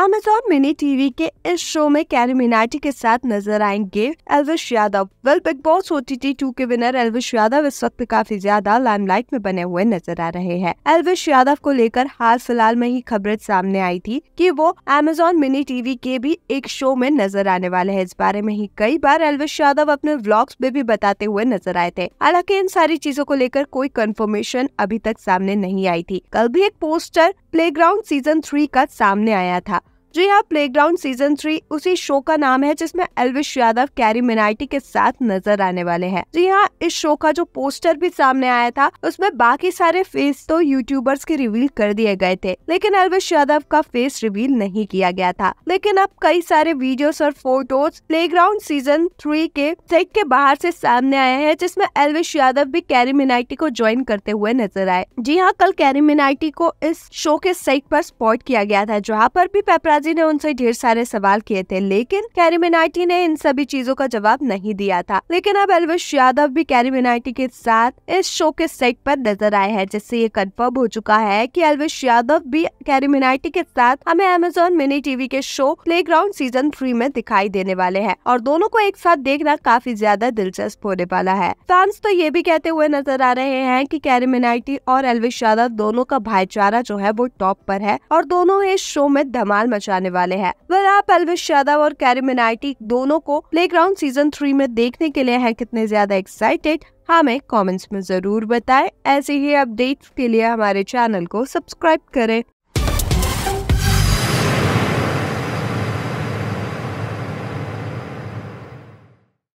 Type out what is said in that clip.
Amazon mini TV के इस show में कैरी मिनाटी के साथ नजर आएंगे Elvish Yadav well Bigg Boss O T T two के विनर एलविश यादव इस वक्त काफी ज्यादा लाइमलाइट में बने हुए नजर आ रहे हैं एलविश यादव को लेकर हाल फिलहाल में ही खबरें सामने आई थी कि वो अमेजोन मिनी टीवी के भी एक शो में नजर आने वाले हैं इस बारे में ही कई बार एलविश यादव अपने व्लॉग्स में भी बताते हुए नजर आए थे हालांकि इन सारी चीजों को लेकर कोई कंफर्मेशन अभी तक सामने नहीं आई थी कल भी एक पोस्टर ग्राउंड सीजन थ्री का सामने आया था जी हाँ प्लेग्राउंड सीजन थ्री उसी शो का नाम है जिसमें एलविश यादव कैरी मिनाइटी के साथ नजर आने वाले हैं जी हाँ इस शो का जो पोस्टर भी सामने आया था उसमें बाकी सारे फेस तो यूट्यूबर्स के रिवील कर दिए गए थे लेकिन एलविश यादव का फेस रिवील नहीं किया गया था लेकिन अब कई सारे वीडियोस और फोटोज प्ले सीजन थ्री के सेट के बाहर ऐसी सामने आए हैं जिसमे एलविश यादव भी कैरी मिनाइटी को ज्वाइन करते हुए नजर आए जी हाँ कल कैरी मिनाइटी को इस शो के सेट आरोप स्पॉट किया गया था जहाँ पर भी पेपरा पिताजी ने उनसे ढेर सारे सवाल किए थे लेकिन कैरी मिनाइटी ने इन सभी चीजों का जवाब नहीं दिया था लेकिन अब एलविश यादव भी कैरी मिनाइटी के साथ इस शो के सेट पर नजर आए हैं जिससे ये कन्फर्म हो चुका है कि एलविश यादव भी कैरी मिनाइटी के साथ हमें अमेजोन मिनी टीवी के शो प्ले सीजन थ्री में दिखाई देने वाले है और दोनों को एक साथ देखना काफी ज्यादा दिलचस्प होने वाला है फैंस तो ये भी कहते हुए नजर आ रहे हैं की कैरी मिनाइटी और एलविश यादव दोनों का भाईचारा जो है वो टॉप पर है और दोनों इस शो में धमाल मचा आने वाले हैं वह आप एलविश यादव और कैरी मिनाइटी दोनों को प्ले ग्राउंड सीजन थ्री में देखने के लिए है कितने ज्यादा एक्साइटेड हमें कमेंट्स में जरूर बताएं ऐसे ही अपडेट्स के लिए हमारे चैनल को सब्सक्राइब करें